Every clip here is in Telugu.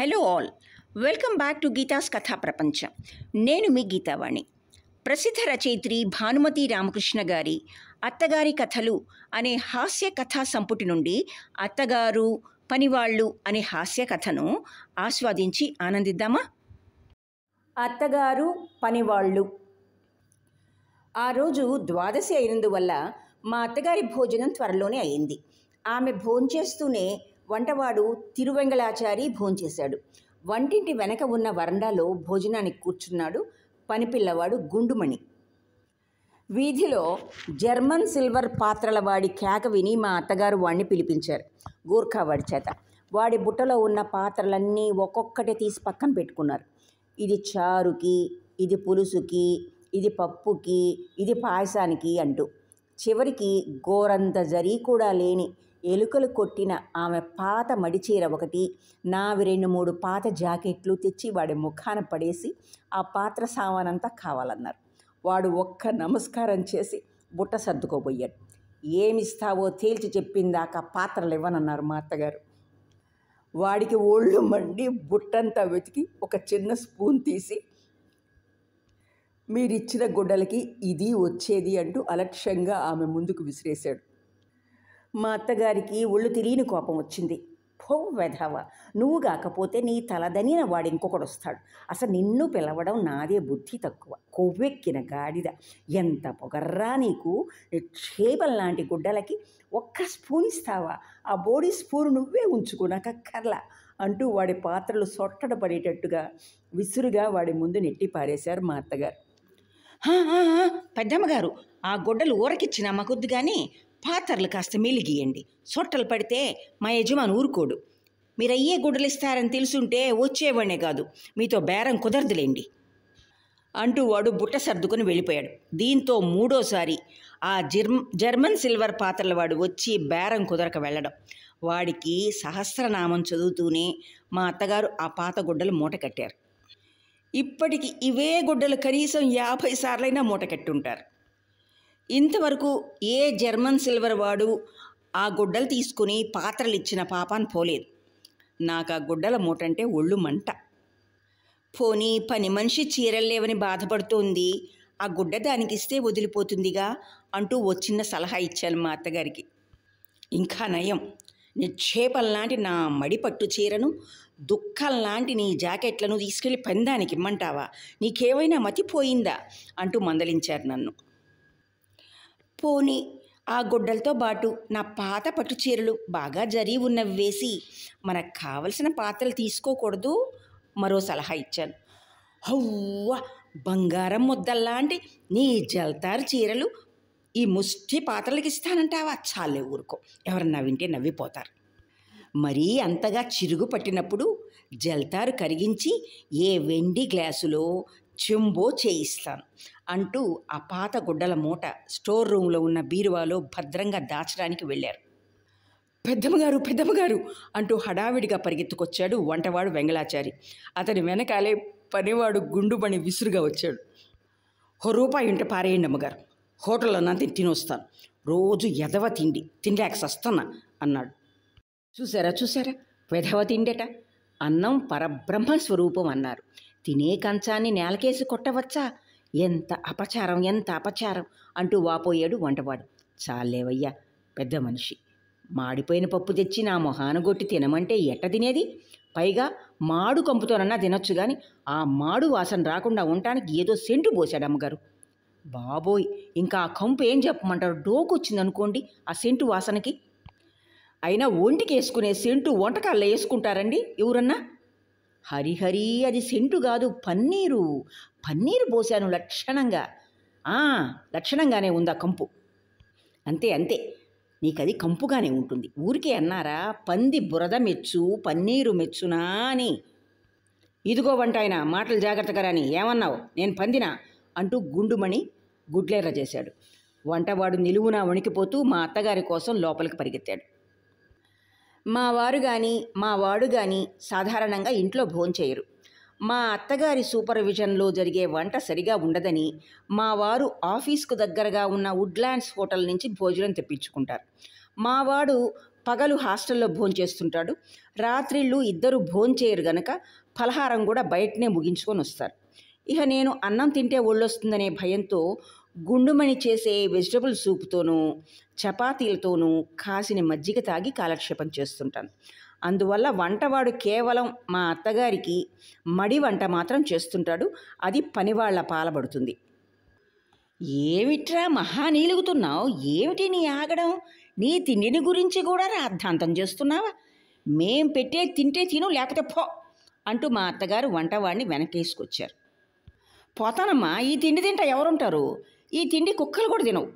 hello all welcome back to Geetha's కథా ప్రపంచం నేను మీ గీతావాణి ప్రసిద్ధ రచయిత్రి భానుమతి రామకృష్ణ గారి అత్తగారి కథలు అనే హాస్య కథా సంపుటి నుండి అత్తగారు పనివాళ్ళు అనే హాస్య కథను ఆస్వాదించి ఆనందిద్దామా అత్తగారు పనివాళ్ళు ఆ రోజు ద్వాదశి అయినందువల్ల మా అత్తగారి భోజనం త్వరలోనే అయింది ఆమె భోంచేస్తూనే వంటవాడు తిరువెంగళాచారి భోంచేశాడు వంటింటి వెనక ఉన్న వరండాలో భోజనానికి కూర్చున్నాడు పనిపిల్లవాడు గుండుమణి వీధిలో జర్మన్ సిల్వర్ పాత్రల వాడి కేక విని మా అత్తగారు వాడిని పిలిపించారు గూర్ఖావాడి చేత వాడి బుట్టలో ఉన్న పాత్రలన్నీ ఒక్కొక్కటి తీసి పక్కన పెట్టుకున్నారు ఇది చారుకి ఇది పులుసుకి ఇది పప్పుకి ఇది పాయసానికి అంటూ చివరికి గోరంత జరీ కూడా లేని ఎలుకలు కొట్టిన ఆమె పాత మడిచీర ఒకటి నావి రెండు మూడు పాత జాకెట్లు తెచ్చి వాడి ముఖాన పడేసి ఆ పాత్ర సామానంతా కావాలన్నారు వాడు ఒక్క నమస్కారం చేసి బుట్ట సర్దుకోబోయాడు ఏమిస్తావో తేల్చి చెప్పిందాక పాత్రలు ఇవ్వనన్నారు మా అత్తగారు వాడికి ఒళ్ళు మండి బుట్టంతా వెతికి ఒక చిన్న స్పూన్ తీసి మీరిచ్చిన గుడ్డలకి ఇది వచ్చేది అంటూ అలక్ష్యంగా ఆమె ముందుకు విసిరేశాడు మా అత్తగారికి ఒళ్ళు తెలియని కోపం వచ్చింది పో వెధవ నువ్వు కాకపోతే నీ తలదనిన వాడు ఇంకొకడు వస్తాడు అసలు నిన్ను పిలవడం నాదే బుద్ధి తక్కువ కొవ్వెక్కిన గాడిద ఎంత పొగర్రా నీకు క్షేపం లాంటి గుడ్డలకి ఒక్క స్పూన్ ఇస్తావా ఆ బోడీ స్పూన్ నువ్వే ఉంచుకున్నాక కర్ల అంటూ వాడి పాత్రలు సొట్టడ పడేటట్టుగా విసురుగా వాడి ముందు నెట్టి పారేశారు మా అత్తగారు పెద్దమ్మగారు ఆ గొడ్డలు ఊరకిచ్చిన మాకొద్దు కానీ పాత్రలు కాస్త మెలిగియండి సొట్టలు పడితే మా యజమాని ఊరుకోడు మీరు అయ్యే ఇస్తారని తెలుసుంటే వచ్చేవాడే కాదు మీతో బేరం కుదరదులేండి అంటూ వాడు బుట్ట సర్దుకుని వెళ్ళిపోయాడు దీంతో మూడోసారి ఆ జర్మ జర్మన్ సిల్వర్ పాత్రల వాడు వచ్చి బేరం కుదరక వెళ్ళడం వాడికి సహస్రనామం చదువుతూనే మా అత్తగారు ఆ పాత గుడ్డలు మూట కట్టారు ఇప్పటికి ఇవే గుడ్డలు కనీసం యాభై సార్లైనా మూట కట్టుంటారు ఇంతవరకు ఏ జర్మన్ సిల్వర్ వాడు ఆ గుడ్డలు తీసుకుని పాత్రలు ఇచ్చిన పాపాను పోలేదు నాకు ఆ గుడ్డల మూటంటే ఒళ్ళు మంట పోనీ పని మనిషి చీరల్లేవని బాధపడుతోంది ఆ గుడ్డ దానికిస్తే వదిలిపోతుందిగా అంటూ ఓ చిన్న సలహా ఇచ్చాను మా అత్తగారికి ఇంకా నయం నిక్షేపంలాంటి నా మడిపట్టు చీరను దుఃఖంలాంటి నీ జాకెట్లను తీసుకెళ్లి దానికి ఇమ్మంటావా నీకేమైనా మతిపోయిందా అంటూ మందలించారు నన్ను పోని ఆ గుడ్డలతో పాటు నా పాత పట్టు చీరలు బాగా జరి ఉన్నవి వేసి మనకు కావలసిన పాత్రలు తీసుకోకూడదు మరో సలహా ఇచ్చాను హవ్వ బంగారం ముద్దల్లాంటి నీ జల్తారు చీరలు ఈ ముష్టి పాత్రలకి ఇస్తానంటావా చాలే ఊరుకో ఎవరన్నా వింటే నవ్విపోతారు మరీ అంతగా చిరుగు పట్టినప్పుడు జల్తారు కరిగించి ఏ వెండి గ్లాసులో చెంబో చేయిస్తాను అంటూ ఆ పాత గుడ్డల మూట స్టోర్ రూమ్లో ఉన్న బీరువాలో భద్రంగా దాచడానికి వెళ్ళారు పెద్దమ్మగారు పెద్దమ్మగారు అంటూ హడావిడిగా పరిగెత్తుకొచ్చాడు వంటవాడు వెంగళాచారి అతని వెనకాలే పనివాడు గుండుబని విసురుగా వచ్చాడు ఓ రూపాయి ఉంటే పారేయండి అమ్మగారు హోటల్లో నా తినొస్తాను రోజు ఎదవ తిండి తినలేక సస్తానా అన్నాడు చూసారా చూసారా వెధవ తిండేట అన్నం పరబ్రహ్మ స్వరూపం అన్నారు తినే కంచాన్ని నేలకేసి కొట్టవచ్చా ఎంత అపచారం ఎంత అపచారం అంటూ వాపోయాడు వంటవాడు చాలేవయ్యా పెద్ద మనిషి మాడిపోయిన పప్పు తెచ్చి నా మొహానగొట్టి తినమంటే ఎట్ట తినేది పైగా మాడు కంపుతోనన్నా తినొచ్చు కానీ ఆ మాడు వాసన రాకుండా ఉండటానికి ఏదో సెంటు పోశాడు అమ్మగారు బాబోయ్ ఇంకా ఆ కంపు ఏం చెప్పమంటారు డోకు వచ్చిందనుకోండి ఆ సెంటు వాసనకి అయినా ఒంటికి వేసుకునే సెంటు వంటకాల్లో వేసుకుంటారండి ఎవరన్నా హరిహరి అది సెంటు కాదు పన్నీరు పన్నీరు పోశాను లక్షణంగా లక్షణంగానే ఉందా కంపు అంతే అంతే నీకు అది కంపుగానే ఉంటుంది ఊరికే అన్నారా పంది బురద మెచ్చు పన్నీరు మెచ్చునా అని ఇదిగో వంటాయన మాటలు జాగ్రత్తగా రాని ఏమన్నావు నేను పందినా అంటూ గుండుమణి గుడ్లేర చేశాడు వంటవాడు నిలువునా వణికిపోతూ మా అత్తగారి కోసం లోపలికి పరిగెత్తాడు మా వారు కానీ మా వాడు కానీ సాధారణంగా ఇంట్లో భోంచేయరు మా అత్తగారి సూపర్విజన్లో జరిగే వంట సరిగా ఉండదని మా వారు ఆఫీస్కు దగ్గరగా ఉన్న వుడ్లాండ్స్ హోటల్ నుంచి భోజనం తెప్పించుకుంటారు మా వాడు పగలు హాస్టల్లో భోంచేస్తుంటాడు రాత్రిళ్ళు ఇద్దరు భోంచేయరు గనక ఫలహారం కూడా బయటనే ముగించుకొని వస్తారు ఇక నేను అన్నం తింటే ఒళ్ళొస్తుందనే భయంతో గుండుమణి చేసే వెజిటబుల్ సూప్తోనూ చపాతీలతోనూ కాసిన మజ్జిగ తాగి కాలక్షేపం చేస్తుంటాను అందువల్ల వంటవాడు కేవలం మా అత్తగారికి మడి వంట మాత్రం చేస్తుంటాడు అది పనివాళ్ల పాలబడుతుంది ఏమిట్రా మహా నీలుగుతున్నావు ఏమిటి నీ ఆగడం నీ తిండిని గురించి కూడా రాద్ధాంతం చేస్తున్నావా మేం పెట్టే తింటే తిను లేకపోతే పో అంటూ మా అత్తగారు వంటవాడిని వెనకేసుకొచ్చారు పోతానమ్మా ఈ తిండి తింటా ఎవరుంటారు ఈ తిండి కుక్కలు కూడా తినవు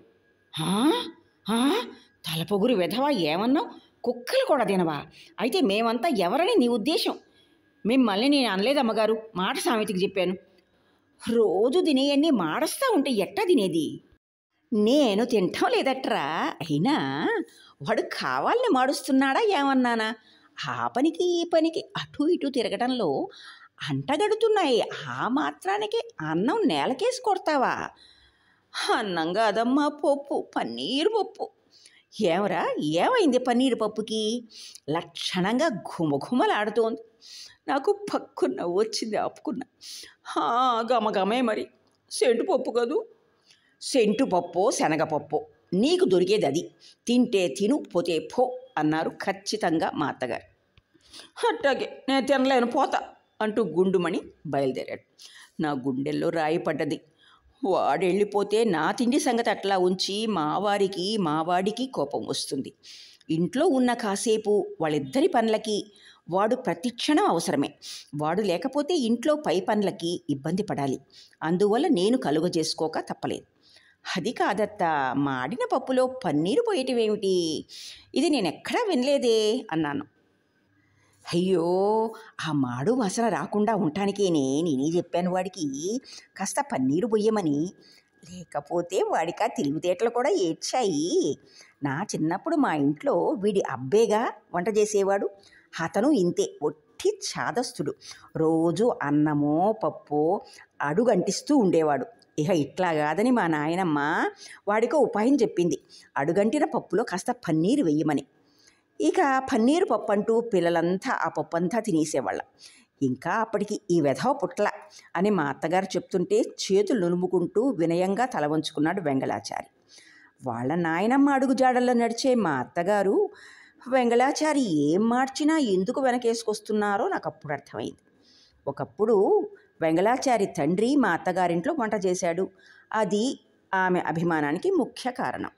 తలపొగురు వెధవా ఏమన్నావు కుక్కలు కూడా తినవా అయితే మేమంతా ఎవరని నీ ఉద్దేశం మిమ్మల్ని నేను అనలేదు అమ్మగారు మాట సామెతికి చెప్పాను రోజు తినేయన్నీ మాడస్తా ఉంటే ఎట్టా తినేది నేను తింటాం లేదట్రా అయినా వాడు కావాలని మాడుస్తున్నాడా ఏమన్నానా ఆ పనికి ఈ పనికి అటు ఇటు తిరగడంలో అంటగడుతున్నాయి ఆ మాత్రానికి అన్నం నేలకేసి కొడతావా అన్నంగా అదమ్మా పప్పు పన్నీర్ పప్పు ఏమరా ఏమైంది పన్నీర్ పప్పుకి లక్షణంగా ఘుమఘుమలాడుతోంది నాకు పక్కున్న వచ్చింది ఆపుకున్న గమగమే మరి సెంటు పప్పు కదూ సెంటు పప్పు శనగపప్పు నీకు దొరికేది అది తింటే తిను పోతే పో అన్నారు ఖచ్చితంగా మా అత్తగారు అట్టాగే నేను తినలేను పోతా అంటూ గుండుమణి బయలుదేరాడు నా గుండెల్లో రాయి పడ్డది వాడెళ్ళిపోతే నా తిండి సంగతి అట్లా ఉంచి మావారికి మావాడికి కోపం వస్తుంది ఇంట్లో ఉన్న కాసేపు వాళ్ళిద్దరి పనులకి వాడు ప్రతిక్షణం అవసరమే వాడు లేకపోతే ఇంట్లో పై పనులకి ఇబ్బంది పడాలి అందువల్ల నేను కలుగజేసుకోక తప్పలేదు అది కాదత్త మాడిన పప్పులో పన్నీరు పోయటమేమిటి ఇది నేనెక్కడా వినలేదే అన్నాను అయ్యో ఆ మాడు వాసన రాకుండా ఉంటానికేనే నేనే చెప్పాను వాడికి కాస్త పన్నీరు పొయ్యమని లేకపోతే వాడికా ఆ తెలివితేటలు కూడా ఏడ్చాయి నా చిన్నప్పుడు మా ఇంట్లో వీడి అబ్బేగా వంట చేసేవాడు అతను ఇంతే ఒట్టి చాదస్తుడు రోజు అన్నమో పప్పు అడుగంటిస్తూ ఉండేవాడు ఇక ఇట్లా కాదని మా నాయనమ్మ వాడికో ఉపాయం చెప్పింది అడుగంటిన పప్పులో కాస్త పన్నీరు వెయ్యమని ఇక పన్నీరు పప్పు అంటూ పిల్లలంతా ఆ పప్పు అంతా తినేసేవాళ్ళం ఇంకా అప్పటికి ఈ వెధవ పుట్ల అని మా అత్తగారు చెప్తుంటే చేతులు నులుముకుంటూ వినయంగా తల వంచుకున్నాడు వెంగళాచారి వాళ్ళ నాయనమ్మ అడుగు జాడల్లో నడిచే మా అత్తగారు వెంగళాచారి ఏం మార్చినా ఎందుకు వెనకేసుకొస్తున్నారో నాకు అప్పుడు అర్థమైంది ఒకప్పుడు వెంగళాచారి తండ్రి మా అత్తగారింట్లో వంట చేశాడు అది ఆమె అభిమానానికి ముఖ్య కారణం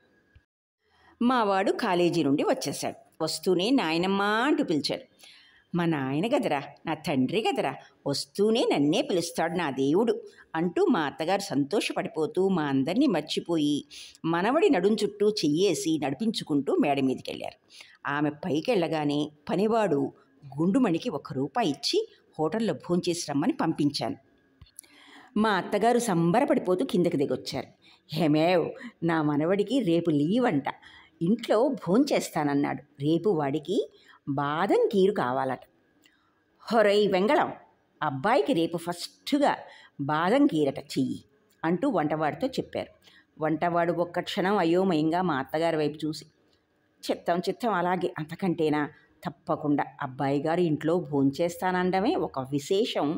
మావాడు కాలేజీ నుండి వచ్చేశాడు వస్తూనే నాయనమ్మ అంటూ పిలిచాడు మా నాయన గదరా నా తండ్రి గదరా వస్తూనే నన్నే పిలుస్తాడు నా దేవుడు అంటూ మా అత్తగారు సంతోషపడిపోతూ మా అందరినీ మర్చిపోయి మనవడి నడుం చుట్టూ చెయ్యేసి నడిపించుకుంటూ మేడ మీదకి వెళ్ళారు ఆమె పైకి వెళ్ళగానే పనివాడు గుండుమణికి ఒక రూపాయి ఇచ్చి హోటల్లో భోంచేసి రమ్మని పంపించాను మా అత్తగారు సంబరపడిపోతూ కిందకి దిగొచ్చారు హేమేవ్ నా మనవడికి రేపు లీవ్ అంట ఇంట్లో భోంచేస్తానన్నాడు రేపు వాడికి బాదం కీరు కావాలట హొరై వెంగళం అబ్బాయికి రేపు ఫస్ట్గా బాదం కీరట చెయ్యి అంటూ వంటవాడితో చెప్పారు వంటవాడు ఒక్క క్షణం అయోమయంగా మా అత్తగారి వైపు చూసి చెప్తాం చిత్తం అలాగే అంతకంటేనా తప్పకుండా అబ్బాయి గారి ఇంట్లో భోంచేస్తానండమే ఒక విశేషం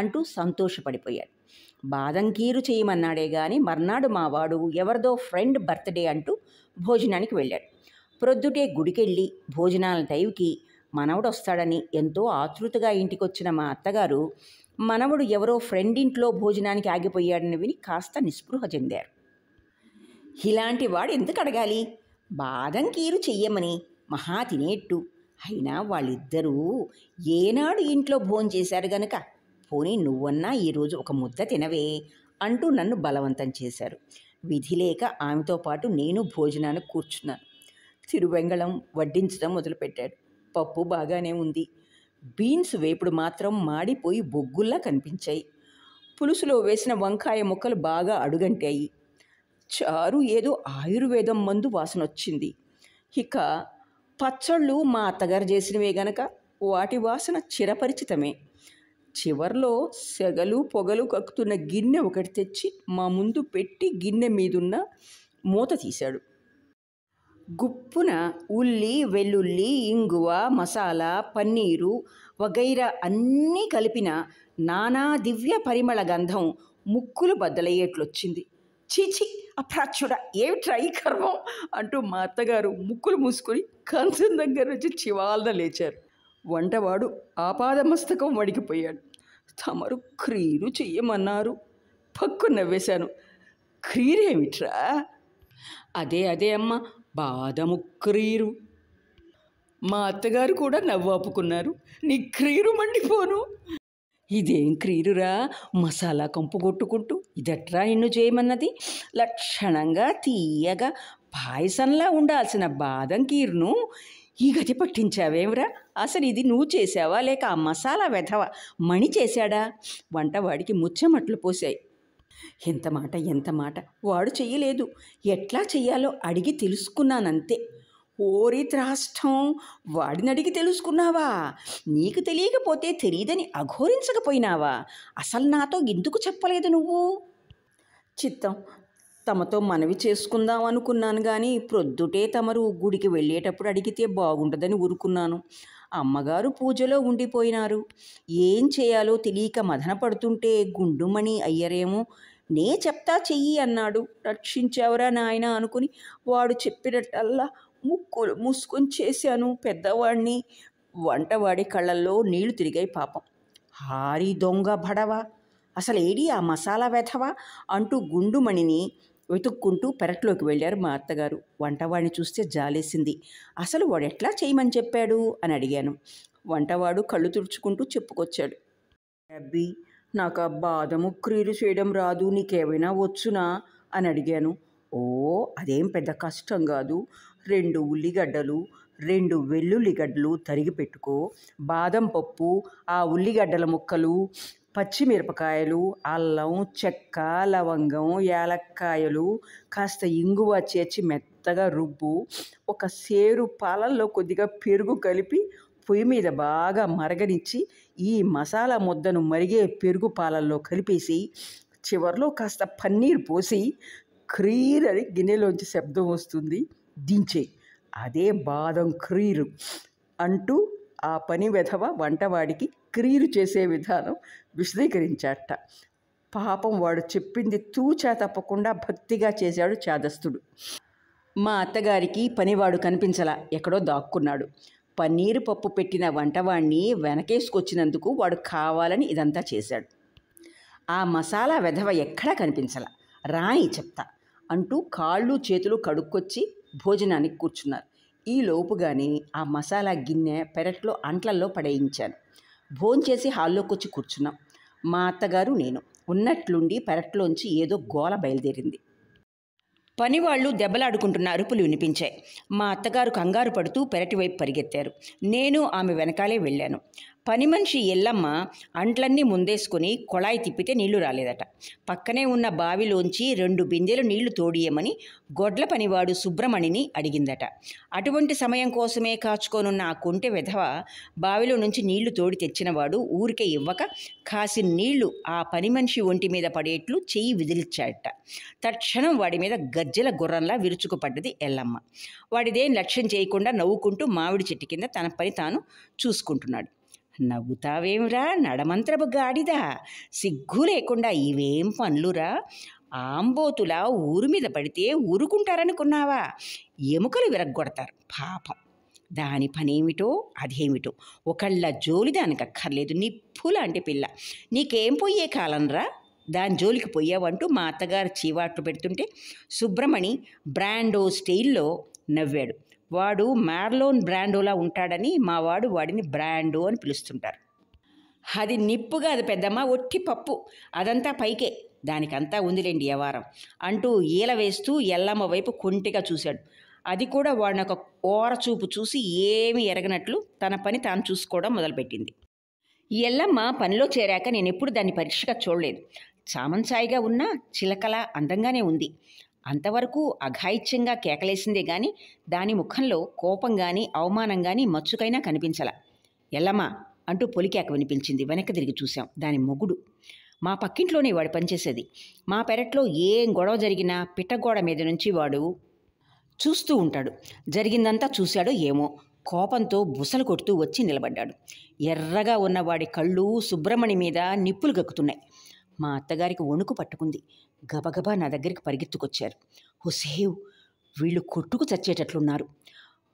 అంటూ సంతోషపడిపోయాడు బాదంకీరు చేయమన్నాడే గాని మర్నాడు మావాడు ఎవరిదో ఫ్రెండ్ బర్త్డే అంటూ భోజనానికి వెళ్ళాడు ప్రొద్దుటే గుడికెళ్ళి భోజనాల టైంకి మనవడు వస్తాడని ఎంతో ఆతృతగా ఇంటికి వచ్చిన మా అత్తగారు మనవడు ఎవరో ఫ్రెండ్ ఇంట్లో భోజనానికి ఆగిపోయాడని విని కాస్త నిస్పృహ చెందారు ఇలాంటి వాడు ఎందుకు అడగాలి బాదం కీరు చెయ్యమని మహా తినేట్టు అయినా వాళ్ళిద్దరూ ఏనాడు ఇంట్లో చేశారు గనక పోనీ నువ్వన్నా ఈరోజు ఒక ముద్ద తినవే అంటూ నన్ను బలవంతం చేశారు విధి లేక ఆమెతో పాటు నేను భోజనానికి కూర్చున్నాను తిరువెంగళం వడ్డించడం మొదలుపెట్టాడు పప్పు బాగానే ఉంది బీన్స్ వేపుడు మాత్రం మాడిపోయి బొగ్గుల్లా కనిపించాయి పులుసులో వేసిన వంకాయ ముక్కలు బాగా అడుగంటాయి చారు ఏదో ఆయుర్వేదం మందు వాసన వచ్చింది ఇక పచ్చళ్ళు మా అత్తగారు చేసినవే గనక వాటి వాసన చిరపరిచితమే చివర్లో సెగలు పొగలు కక్కుతున్న గిన్నె ఒకటి తెచ్చి మా ముందు పెట్టి గిన్నె మీదున్న మూత తీశాడు గుప్పున ఉల్లి వెల్లుల్లి ఇంగువ మసాలా పన్నీరు వగైరా అన్నీ కలిపిన నానా దివ్య పరిమళ గంధం ముక్కులు బద్దలయ్యేట్లొచ్చింది చీచి అప్రాచుడ ఏమి ట్రై కర్మం అంటూ మా అత్తగారు ముక్కులు మూసుకొని కంచం దగ్గర నుంచి చివాలన లేచారు వంటవాడు ఆపాదమస్తకం వడికిపోయాడు తమరు క్రీరు చెయ్యమన్నారు పక్కు నవ్వేశాను క్రీరేమిట్రా అదే అదే అమ్మ బాదము క్రీరు మా అత్తగారు కూడా నవ్వాపుకున్నారు నీ క్రీరు మండిపోను ఇదేం క్రీరురా మసాలా కంపు కొట్టుకుంటూ ఇదట్రా నిన్ను చేయమన్నది లక్షణంగా తీయగా పాయసంలా ఉండాల్సిన బాదం కీరును ఈ గది పట్టించావేమ్రా అసలు ఇది నువ్వు చేసావా లేక ఆ మసాలా వెధవ మణి చేశాడా వంట వాడికి ముచ్చమట్లు పోసాయి ఎంత మాట ఎంత మాట వాడు చెయ్యలేదు ఎట్లా చెయ్యాలో అడిగి తెలుసుకున్నానంతే ఓరి త్రాష్టం వాడినడిగి తెలుసుకున్నావా నీకు తెలియకపోతే తెలియదని అఘోరించకపోయినావా అసలు నాతో ఎందుకు చెప్పలేదు నువ్వు చిత్తం తమతో మనవి చేసుకుందాం అనుకున్నాను కానీ ప్రొద్దుటే తమరు గుడికి వెళ్ళేటప్పుడు అడిగితే బాగుంటుందని ఊరుకున్నాను అమ్మగారు పూజలో ఉండిపోయినారు ఏం చేయాలో తెలియక మదన పడుతుంటే గుండుమణి అయ్యరేమో నే చెప్తా చెయ్యి అన్నాడు రక్షించావురా నాయన అనుకుని వాడు చెప్పినట్టల్లా ముక్కు చేశాను పెద్దవాడిని వంటవాడి కళ్ళల్లో నీళ్లు తిరిగాయి పాపం హారి దొంగ బడవా ఏడి ఆ మసాలా వెధవా అంటూ గుండుమణిని వెతుక్కుంటూ పెరట్లోకి వెళ్ళారు మా అత్తగారు వంటవాడిని చూస్తే జాలేసింది అసలు వాడు ఎట్లా చేయమని చెప్పాడు అని అడిగాను వంటవాడు కళ్ళు తుడుచుకుంటూ చెప్పుకొచ్చాడు అబ్బి నాకు ఆ బాదము క్రియలు చేయడం రాదు నీకేమైనా వచ్చునా అని అడిగాను ఓ అదేం పెద్ద కష్టం కాదు రెండు ఉల్లిగడ్డలు రెండు వెల్లుల్లిగడ్డలు తరిగి పెట్టుకో బాదం పప్పు ఆ ఉల్లిగడ్డల ముక్కలు పచ్చిమిరపకాయలు అల్లం చెక్క లవంగం యాలక్కాయలు కాస్త ఇంగువ చేర్చి మెత్తగా రుబ్బు ఒక సేరు పాలల్లో కొద్దిగా పెరుగు కలిపి పొయ్యి మీద బాగా మరగనిచ్చి ఈ మసాలా ముద్దను మరిగే పెరుగు పాలల్లో కలిపేసి చివరిలో కాస్త పన్నీర్ పోసి క్రీర్ అని గిన్నెలోంచి శబ్దం వస్తుంది దించే అదే బాదం క్రీరు అంటూ ఆ పని వెధవ వంటవాడికి క్రీరు చేసే విధానం విశదీకరించాట పాపం వాడు చెప్పింది తూచా తప్పకుండా భక్తిగా చేశాడు చాదస్తుడు మా అత్తగారికి పనివాడు కనిపించలా ఎక్కడో దాక్కున్నాడు పన్నీరు పప్పు పెట్టిన వంటవాణ్ణి వెనకేసుకొచ్చినందుకు వాడు కావాలని ఇదంతా చేశాడు ఆ మసాలా వెధవ ఎక్కడా కనిపించలా రాని చెప్తా అంటూ కాళ్ళు చేతులు కడుక్కొచ్చి భోజనానికి కూర్చున్నారు ఈ లోపుగానే ఆ మసాలా గిన్నె పెరట్లో అంట్లల్లో పడేయించాను భోంచేసి హాల్లోకి వచ్చి కూర్చున్నాం మా అత్తగారు నేను ఉన్నట్లుండి పెరట్లోంచి ఏదో గోల బయలుదేరింది పనివాళ్లు దెబ్బలాడుకుంటున్న అరుపులు వినిపించాయి మా అత్తగారు కంగారు పడుతూ పెరటివైపు పరిగెత్తారు నేను ఆమె వెనకాలే వెళ్ళాను పని మనిషి ఎల్లమ్మ అంట్లన్నీ ముందేసుకుని కొళాయి తిప్పితే నీళ్లు రాలేదట పక్కనే ఉన్న బావిలోంచి రెండు బిందెలు నీళ్లు తోడియమని గొడ్ల పనివాడు సుబ్రమణిని అడిగిందట అటువంటి సమయం కోసమే కాచుకోనున్న ఆ కుంటె వెధవ బావిలో నుంచి నీళ్లు తోడి తెచ్చినవాడు ఊరికే ఇవ్వక కాసి నీళ్లు ఆ పని మనిషి ఒంటి మీద పడేట్లు చెయ్యి విదిలిచ్చాడట తక్షణం వాడి మీద గజ్జల గుర్రంలా విరుచుకుపడ్డది ఎల్లమ్మ వాడిదేం లక్ష్యం చేయకుండా నవ్వుకుంటూ మామిడి చెట్టు కింద తన పని తాను చూసుకుంటున్నాడు నవ్వుతావేమిరా నడమంత్రపు గాడిద సిగ్గు లేకుండా ఇవేం పనులురా ఆంబోతులా ఊరు మీద పడితే ఊరుకుంటారనుకున్నావా ఎముకలు విరగ్గొడతారు పాపం దాని పనేమిటో అదేమిటో ఒకళ్ళ జోలి దానికి అక్కర్లేదు నిప్పు లాంటి పిల్ల నీకేం పోయే కాలంరా దాని జోలికి పోయావంటూ మా అత్తగారు చీవాట్లు పెడుతుంటే సుబ్రమణి బ్రాండో స్టైల్లో నవ్వాడు వాడు మార్లోన్ బ్రాండోలా ఉంటాడని మా వాడు వాడిని బ్రాండో అని పిలుస్తుంటారు అది నిప్పుగా అది పెద్దమ్మ ఒట్టి పప్పు అదంతా పైకే దానికంతా ఉందిలేండి ఎవారం అంటూ ఈల వేస్తూ ఎల్లమ్మ వైపు కొంటిగా చూశాడు అది కూడా వాడిని ఒక చూపు చూసి ఏమి ఎరగనట్లు తన పని తాను చూసుకోవడం మొదలుపెట్టింది ఎల్లమ్మ పనిలో చేరాక నేను ఎప్పుడు దాన్ని పరీక్షగా చూడలేదు చామంచాయిగా ఉన్నా చిలకల అందంగానే ఉంది అంతవరకు అఘాయిత్యంగా కేకలేసిందే గాని దాని ముఖంలో కోపం గాని అవమానం గాని మచ్చుకైనా కనిపించల ఎల్లమ్మా అంటూ పొలికేక వినిపించింది వెనక్కి తిరిగి చూశాం దాని మొగుడు మా పక్కింట్లోనే వాడు పనిచేసేది మా పెరట్లో ఏం గొడవ జరిగినా పిట్టగోడ మీద నుంచి వాడు చూస్తూ ఉంటాడు జరిగిందంతా చూశాడో ఏమో కోపంతో బుసలు కొడుతూ వచ్చి నిలబడ్డాడు ఎర్రగా ఉన్నవాడి కళ్ళు సుబ్రహ్మణి మీద నిప్పులు గక్కుతున్నాయి మా అత్తగారికి వణుకు పట్టుకుంది గబగబా నా దగ్గరికి పరిగెత్తుకొచ్చారు హుసేవ్ వీళ్ళు కొట్టుకు చచ్చేటట్లున్నారు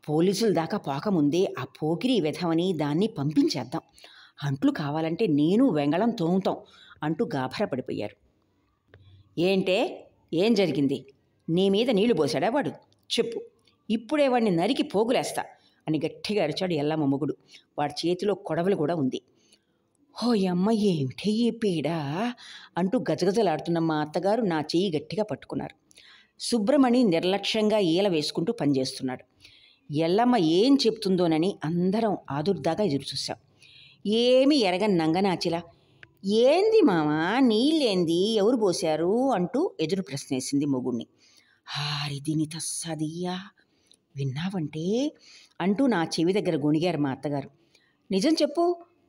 పోలీసుల దాకా పోకముందే ఆ పోకిరి వెధవని దాన్ని పంపించేద్దాం అంట్లు కావాలంటే నేను వెంగళం తోముతాం అంటూ గాభర పడిపోయారు ఏంటే ఏం జరిగింది నీ మీద నీళ్లు పోసాడా వాడు చెప్పు ఇప్పుడే వాడిని నరికి పోగులేస్తా అని గట్టిగా అరిచాడు ఎల్లమ్మ మొగుడు వాడి చేతిలో కొడవలు కూడా ఉంది అమ్మ ఏమిటి ఈ పీడ అంటూ గజగజలాడుతున్న మా అత్తగారు నా చెయ్యి గట్టిగా పట్టుకున్నారు సుబ్రమణి నిర్లక్ష్యంగా ఈల వేసుకుంటూ పనిచేస్తున్నాడు ఎల్లమ్మ ఏం చెప్తుందోనని అందరం ఆదుర్దాగా ఎదురు చూశాం ఏమి ఎరగని నంగనాచిలా ఏంది మామా నీళ్ళేంది ఎవరు పోశారు అంటూ ఎదురు ప్రశ్నేసింది మొగుణ్ణి హారి దీని తస్సదియ్యా విన్నావంటే అంటూ నా చెవి దగ్గర గుణిగారు మా అత్తగారు నిజం చెప్పు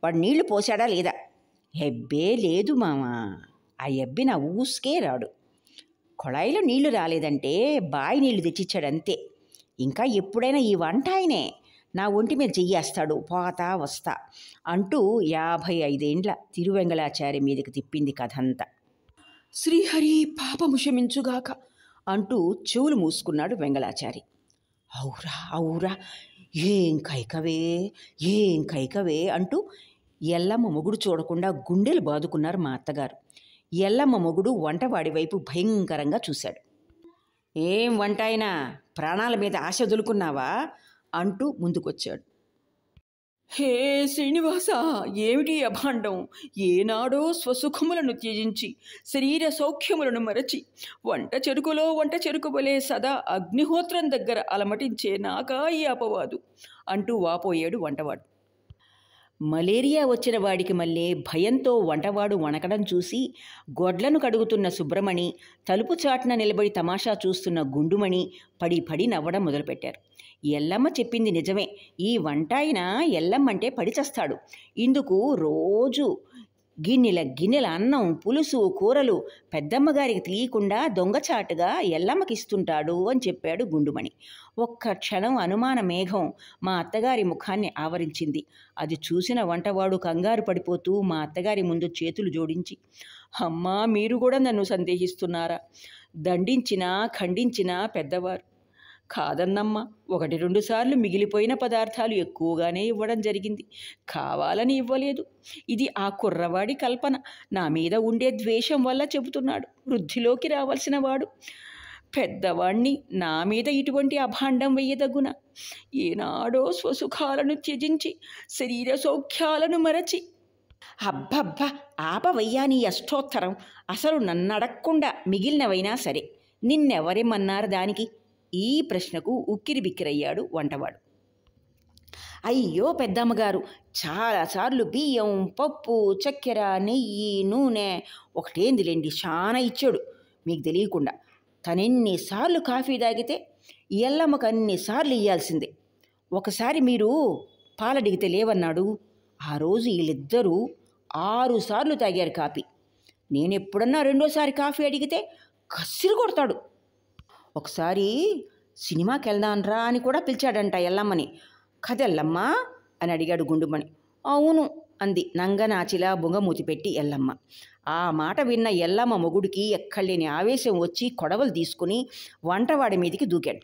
వాడు నీళ్లు పోశాడా లేదా ఎబ్బే లేదు మామా ఆ ఎబ్బి నా ఊసుకే రాడు కొళాయిలో నీళ్లు రాలేదంటే బావి నీళ్లు తెచ్చిచ్చాడు అంతే ఇంకా ఎప్పుడైనా ఈ వంట ఆయనే నా ఒంటి మీద చెయ్యేస్తాడు పోతా వస్తా అంటూ యాభై ఐదేండ్ల తిరువెంగళాచారి మీదకి తిప్పింది కథంతా శ్రీహరి పాపము క్షమించుగాక అంటూ చెవులు మూసుకున్నాడు వెంగళాచారి అవురా అవురా ఏం కైకవే ఏం కైకవే అంటూ ఎల్లమ్మ మొగుడు చూడకుండా గుండెలు బాదుకున్నారు మా అత్తగారు ఎల్లమ్మ మొగుడు వంటవాడి వైపు భయంకరంగా చూశాడు ఏం వంట అయినా ప్రాణాల మీద ఆశ వదులుకున్నావా అంటూ ముందుకొచ్చాడు హే శ్రీనివాస ఏమిటి అభాండం ఏనాడో స్వసుఖములను త్యజించి శరీర సౌఖ్యములను మరచి వంట చెరుకులో వంట చెరుకు వలే సదా అగ్నిహోత్రం దగ్గర అలమటించే నాకా ఈ అపవాదు అంటూ వాపోయాడు వంటవాడు మలేరియా వచ్చిన వాడికి మల్లే భయంతో వంటవాడు వణకడం చూసి గొడ్లను కడుగుతున్న సుబ్రమణి తలుపు చాటున నిలబడి తమాషా చూస్తున్న గుండుమణి పడి పడి నవ్వడం మొదలుపెట్టారు ఎల్లమ్మ చెప్పింది నిజమే ఈ వంట అయినా ఎల్లమ్మంటే పడిచస్తాడు ఇందుకు రోజు గిన్నెల గిన్నెల అన్నం పులుసు కూరలు పెద్దమ్మగారికి తెలియకుండా దొంగచాటుగా ఎల్లమ్మకిస్తుంటాడు అని చెప్పాడు గుండుమణి ఒక్క క్షణం అనుమాన మేఘం మా అత్తగారి ముఖాన్ని ఆవరించింది అది చూసిన వంటవాడు కంగారు పడిపోతూ మా అత్తగారి ముందు చేతులు జోడించి అమ్మా మీరు కూడా నన్ను సందేహిస్తున్నారా దండించినా ఖండించినా పెద్దవారు కాదన్నమ్మ ఒకటి రెండు సార్లు మిగిలిపోయిన పదార్థాలు ఎక్కువగానే ఇవ్వడం జరిగింది కావాలని ఇవ్వలేదు ఇది ఆ కుర్రవాడి కల్పన నా మీద ఉండే ద్వేషం వల్ల చెబుతున్నాడు వృద్ధిలోకి రావాల్సిన వాడు పెద్దవాణ్ణి నా మీద ఇటువంటి అభాండం వెయ్యదగున ఏనాడో స్వసుఖాలను త్యజించి శరీర సౌఖ్యాలను మరచి అబ్బబ్బ ఆపవయ్యా నీ అష్టోత్తరం అసలు నన్నడక్కుండా మిగిలినవైనా సరే నిన్నెవరేమన్నారు దానికి ఈ ప్రశ్నకు ఉక్కిరి బిక్కిరయ్యాడు వంటవాడు అయ్యో పెద్దమ్మగారు చాలాసార్లు బియ్యం పప్పు చక్కెర నెయ్యి నూనె ఒకటేందిలేండి చాలా ఇచ్చాడు మీకు తెలియకుండా తనెన్నిసార్లు కాఫీ తాగితే ఎల్లమ్మకు అన్నిసార్లు ఇయ్యాల్సిందే ఒకసారి మీరు పాలడిగితే లేవన్నాడు ఆ రోజు వీళ్ళిద్దరూ ఆరుసార్లు తాగారు కాఫీ నేను ఎప్పుడన్నా రెండోసారి కాఫీ అడిగితే కసిరు కొడతాడు ఒకసారి సినిమాకి వెళ్దాన్రా అని కూడా పిలిచాడంట ఎల్లమ్మని కదెల్లమ్మా అని అడిగాడు గుండుమణి అవును అంది నంగనాచిల బొంగమూతి పెట్టి ఎల్లమ్మ ఆ మాట విన్న ఎల్లమ్మ మొగుడికి ఎక్కడలేని ఆవేశం వచ్చి కొడవలు తీసుకుని వంటవాడి మీదికి దూకాడు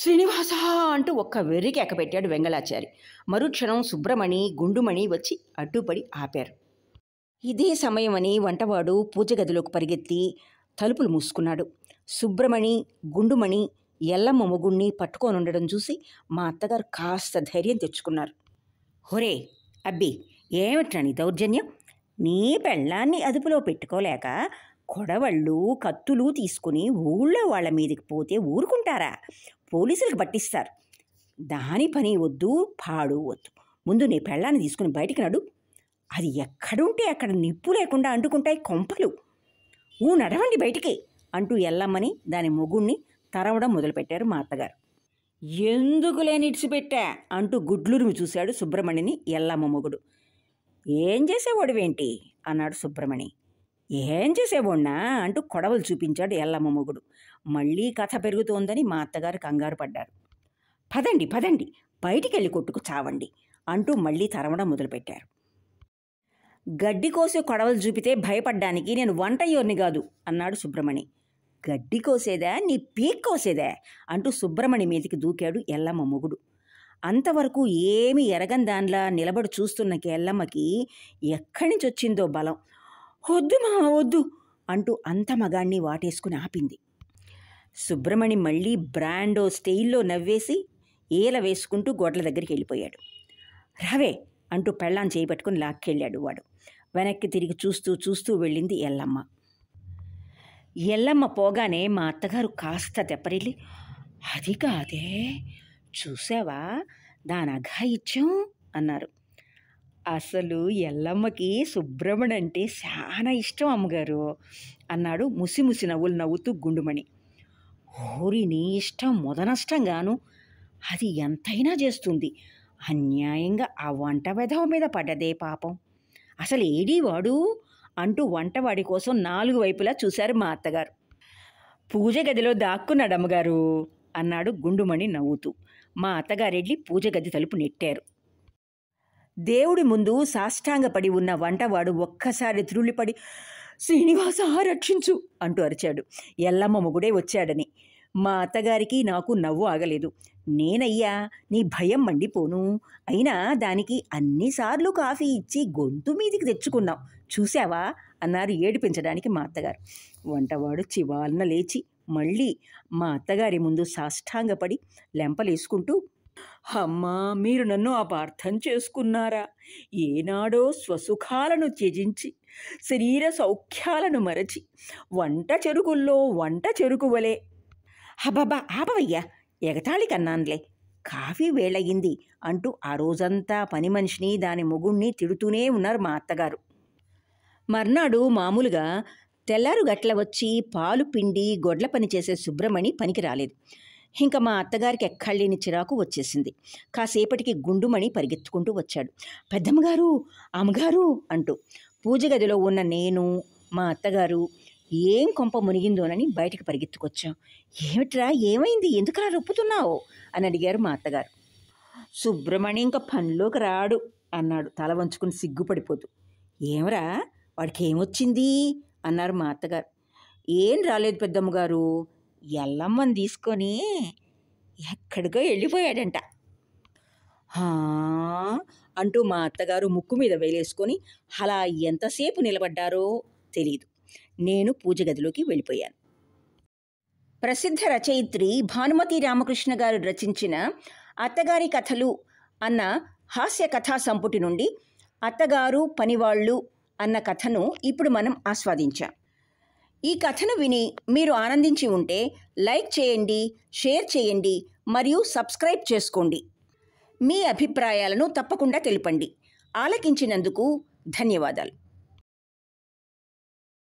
శ్రీనివాస అంటూ ఒక్క వెర్రికి ఎక్కపెట్టాడు వెంగళాచారి మరుక్షణం సుబ్రమణి గుండుమణి వచ్చి అడ్డుపడి ఆపారు ఇదే సమయమని వంటవాడు పూజ గదిలోకి పరిగెత్తి తలుపులు మూసుకున్నాడు సుబ్రమణి గుండుమణి ఎల్లమ్మ మొగుణ్ణి పట్టుకోనుండడం చూసి మా అత్తగారు కాస్త ధైర్యం తెచ్చుకున్నారు హొరే అబ్బి ఏమిట్రా నీ దౌర్జన్యం నీ పెళ్ళాన్ని అదుపులో పెట్టుకోలేక కొడవళ్ళు కత్తులు తీసుకుని ఊళ్ళో వాళ్ళ మీదకి పోతే ఊరుకుంటారా పోలీసులకు పట్టిస్తారు దాని పని వద్దు పాడు వద్దు ముందు నీ పెళ్ళాన్ని తీసుకుని బయటికి నడు అది ఎక్కడుంటే అక్కడ నిప్పు లేకుండా అంటుకుంటాయి కొంపలు ఊ నడవండి బయటికి అంటూ ఎల్లమ్మని దాని మొగుణ్ణి తరవడం మొదలుపెట్టారు మా అత్తగారు ఎందుకు లేని అంటూ గుడ్లురిమి చూశాడు సుబ్రహ్మణిని ఎల్లమ్మ మొగుడు ఏం చేసేవాడువేంటి అన్నాడు సుబ్రహ్మణి ఏం చేసేవాడినా అంటూ కొడవలు చూపించాడు ఎల్లమ్మ మొగుడు మళ్ళీ కథ పెరుగుతోందని మా అత్తగారు కంగారు పడ్డారు పదండి పదండి బయటికి వెళ్ళి కొట్టుకు చావండి అంటూ మళ్ళీ తరవడం మొదలుపెట్టారు గడ్డి కోసే కొడవలు చూపితే భయపడ్డానికి నేను వంట యోర్ని కాదు అన్నాడు సుబ్రహ్మణి గడ్డి కోసేదా నీ పీక్ కోసేదా అంటూ సుబ్రమణి మీదికి దూకాడు ఎల్లమ్మ మొగుడు అంతవరకు ఏమి ఎరగని దానిలా నిలబడి చూస్తున్న ఎల్లమ్మకి ఎక్కడి నుంచి వచ్చిందో బలం వద్దు మా వద్దు అంటూ అంత మగాణ్ణి వాటేసుకుని ఆపింది సుబ్రమణి మళ్ళీ బ్రాండో స్టైల్లో నవ్వేసి ఏల వేసుకుంటూ గోడల దగ్గరికి వెళ్ళిపోయాడు రావే అంటూ పెళ్ళాన్ని చేయి లాక్కెళ్ళాడు వాడు వెనక్కి తిరిగి చూస్తూ చూస్తూ వెళ్ళింది ఎల్లమ్మ ఎల్లమ్మ పోగానే మా అత్తగారు కాస్త దెబ్బరిల్లి అది కాదే చూసావా దాని అఘాయిత్యం అన్నారు అసలు ఎల్లమ్మకి సుబ్రహ్మణ్ అంటే చాలా ఇష్టం అమ్మగారు అన్నాడు ముసిముసి నవ్వులు నవ్వుతూ గుండుమణి ఓరి నీ ఇష్టం మొదనష్టంగాను అది ఎంతైనా చేస్తుంది అన్యాయంగా ఆ వంట విధవ మీద పడ్డదే పాపం అసలు ఏడీ వాడు అంటూ వంటవాడి కోసం నాలుగు వైపులా చూశారు మా అత్తగారు పూజ గదిలో దాక్కున్నాడు అమ్మగారు అన్నాడు గుండుమణి నవ్వుతూ మా అత్తగారెళ్ళి పూజ గది తలుపు నెట్టారు దేవుడి ముందు సాష్టాంగపడి ఉన్న వంటవాడు ఒక్కసారి త్రుళ్ళిపడి శ్రీనివాస రక్షించు అంటూ అరిచాడు ఎల్లమ్మ మొగుడే వచ్చాడని మా అత్తగారికి నాకు నవ్వు ఆగలేదు నేనయ్యా నీ భయం మండిపోను అయినా దానికి అన్నిసార్లు కాఫీ ఇచ్చి గొంతు మీదికి తెచ్చుకున్నాం చూశావా అన్నారు ఏడిపించడానికి మా అత్తగారు వంటవాడు చివాలన లేచి మళ్ళీ మా అత్తగారి ముందు సాష్టాంగపడి లెంపలేసుకుంటూ అమ్మా మీరు నన్ను అపార్థం చేసుకున్నారా ఏనాడో స్వసుఖాలను త్యజించి శరీర సౌఖ్యాలను మరచి వంట చెరుకుల్లో వంట చెరుకు వలే అబ్బబ్బా ఆపవయ్యా ఎగతాళి కన్నాన్లే కాఫీ వేళయింది అంటూ ఆ రోజంతా పని మనిషిని దాని మొగుణ్ణి తిడుతూనే ఉన్నారు మా అత్తగారు మర్నాడు మామూలుగా తెల్లారు గట్ల వచ్చి పాలు పిండి గొడ్ల పని చేసే సుబ్రమణి పనికి రాలేదు ఇంకా మా అత్తగారికి ఎక్కళ్ళేని చిరాకు వచ్చేసింది కాసేపటికి గుండుమణి పరిగెత్తుకుంటూ వచ్చాడు పెద్దమ్మగారు అమ్మగారు అంటూ పూజ గదిలో ఉన్న నేను మా అత్తగారు ఏం కొంప మునిగిందోనని బయటకు పరిగెత్తుకొచ్చాం ఏమిట్రా ఏమైంది ఎందుకలా రొప్పుతున్నావు అని అడిగారు మా అత్తగారు సుబ్రహ్మణ్యం ఇంకా పనిలోకి రాడు అన్నాడు తల వంచుకుని సిగ్గుపడిపోతూ ఏమరా వాడికి ఏమొచ్చింది అన్నారు మా అత్తగారు ఏం రాలేదు పెద్దమ్మ గారు ఎల్లమ్మని తీసుకొని ఎక్కడికో వెళ్ళిపోయాడంట అంటూ మా అత్తగారు ముక్కు మీద వేలేసుకొని అలా ఎంతసేపు నిలబడ్డారో తెలియదు నేను పూజ గదిలోకి వెళ్ళిపోయాను ప్రసిద్ధ రచయిత్రి భానుమతి రామకృష్ణ గారు రచించిన అత్తగారి కథలు అన్న హాస్య కథా సంపుటి నుండి అత్తగారు పనివాళ్ళు అన్న కథను ఇప్పుడు మనం ఆస్వాదించాం ఈ కథను విని మీరు ఆనందించి ఉంటే లైక్ చేయండి షేర్ చేయండి మరియు సబ్స్క్రైబ్ చేసుకోండి మీ అభిప్రాయాలను తప్పకుండా తెలుపండి ఆలకించినందుకు ధన్యవాదాలు